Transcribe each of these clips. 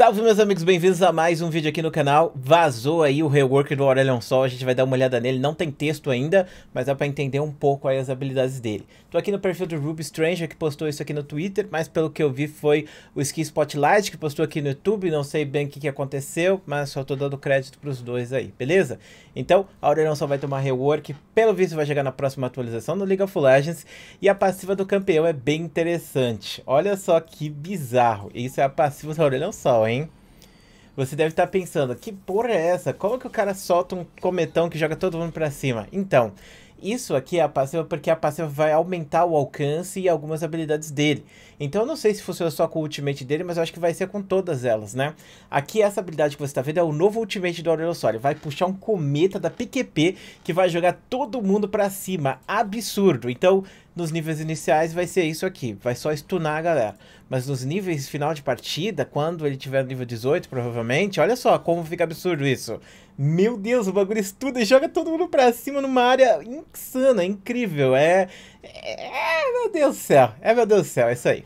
Salve meus amigos, bem-vindos a mais um vídeo aqui no canal. Vazou aí o rework do Aurelion Sol, a gente vai dar uma olhada nele, não tem texto ainda, mas dá pra entender um pouco aí as habilidades dele. Tô aqui no perfil do Ruby Stranger, que postou isso aqui no Twitter, mas pelo que eu vi foi o Ski Spotlight, que postou aqui no YouTube, não sei bem o que, que aconteceu, mas só tô dando crédito pros dois aí, beleza? Então, Aurelion Sol vai tomar rework, pelo visto vai chegar na próxima atualização do League of Legends, e a passiva do campeão é bem interessante. Olha só que bizarro, isso é a passiva do Aurelion Sol, hein? hein? Você deve estar tá pensando, que porra é essa? Como que o cara solta um cometão que joga todo mundo para cima? Então, isso aqui é a passiva porque a passiva vai aumentar o alcance e algumas habilidades dele. Então eu não sei se funciona só com o ultimate dele, mas eu acho que vai ser com todas elas, né? Aqui essa habilidade que você está vendo é o novo ultimate do Aurelio Soli. Vai puxar um cometa da PQP que vai jogar todo mundo para cima. Absurdo. Então nos níveis iniciais vai ser isso aqui, vai só stunar a galera. Mas nos níveis final de partida, quando ele tiver nível 18, provavelmente, olha só como fica absurdo isso. Meu Deus, o bagulho estuda e joga todo mundo pra cima numa área insana, é incrível. É. É. Meu Deus do céu. É, meu Deus do céu, é isso aí.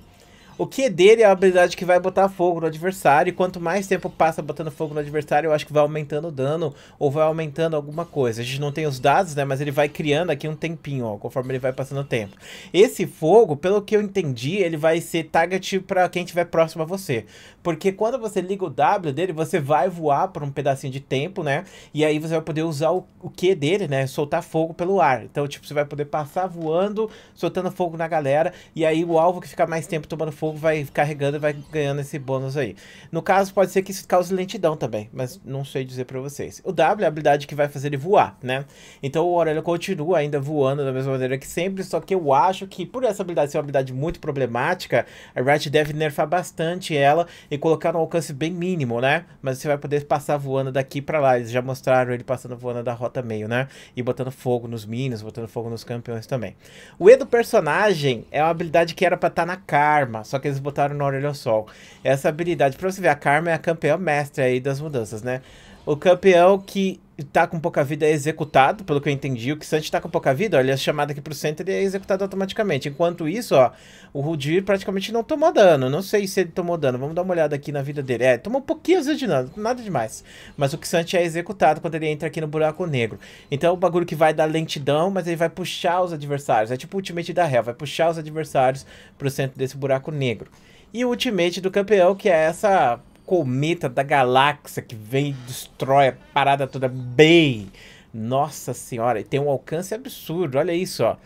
O que é dele é a habilidade que vai botar fogo no adversário. E quanto mais tempo passa botando fogo no adversário, eu acho que vai aumentando o dano ou vai aumentando alguma coisa. A gente não tem os dados, né? Mas ele vai criando aqui um tempinho, ó, conforme ele vai passando o tempo. Esse fogo, pelo que eu entendi, ele vai ser target para quem estiver próximo a você. Porque quando você liga o W dele, você vai voar por um pedacinho de tempo, né? E aí você vai poder usar o, o Q dele, né? Soltar fogo pelo ar. Então, tipo, você vai poder passar voando, soltando fogo na galera. E aí o alvo que fica mais tempo tomando fogo pouco vai carregando e vai ganhando esse bônus aí. No caso, pode ser que isso cause lentidão também, mas não sei dizer pra vocês. O W é a habilidade que vai fazer ele voar, né? Então o Aurélio continua ainda voando da mesma maneira que sempre, só que eu acho que por essa habilidade ser uma habilidade muito problemática, a Riot deve nerfar bastante ela e colocar um alcance bem mínimo, né? Mas você vai poder passar voando daqui pra lá. Eles já mostraram ele passando voando da rota meio, né? E botando fogo nos minions, botando fogo nos campeões também. O E do personagem é uma habilidade que era pra estar tá na Karma, só que eles botaram no olho ao sol. Essa habilidade, pra você ver, a Karma é a campeã mestre aí das mudanças, né? O campeão é que tá com pouca vida é executado, pelo que eu entendi. O Kisante tá com pouca vida, olha, a chamada aqui pro centro ele é executado automaticamente. Enquanto isso, ó, o Rudir praticamente não tomou dano. Não sei se ele tomou dano. Vamos dar uma olhada aqui na vida dele. É, tomou um pouquinho de dano, nada demais. Mas o Kisante é executado quando ele entra aqui no buraco negro. Então é o bagulho que vai dar lentidão, mas ele vai puxar os adversários. É tipo o ultimate da Hell, vai puxar os adversários pro centro desse buraco negro. E o ultimate do campeão, é que é essa cometa da galáxia que vem e destrói a parada toda bem. Nossa senhora, e tem um alcance absurdo, olha isso, ó.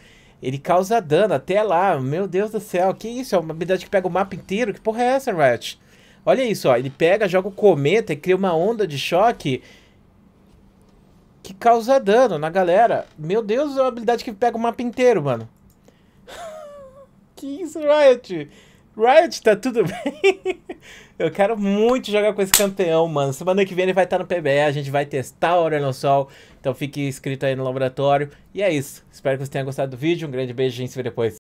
Ele causa dano até lá, meu Deus do céu, que isso? É uma habilidade que pega o mapa inteiro? Que porra é essa, Riot? Olha isso, ó. Ele pega, joga o cometa e cria uma onda de choque que causa dano na galera. Meu Deus, é uma habilidade que pega o mapa inteiro, mano. que isso, Riot? Riot, tá tudo bem? Eu quero muito jogar com esse campeão, mano. Semana que vem ele vai estar tá no PBE, a gente vai testar o Aurelion Sol. Então fique inscrito aí no laboratório. E é isso. Espero que vocês tenham gostado do vídeo. Um grande beijo, gente se vê depois.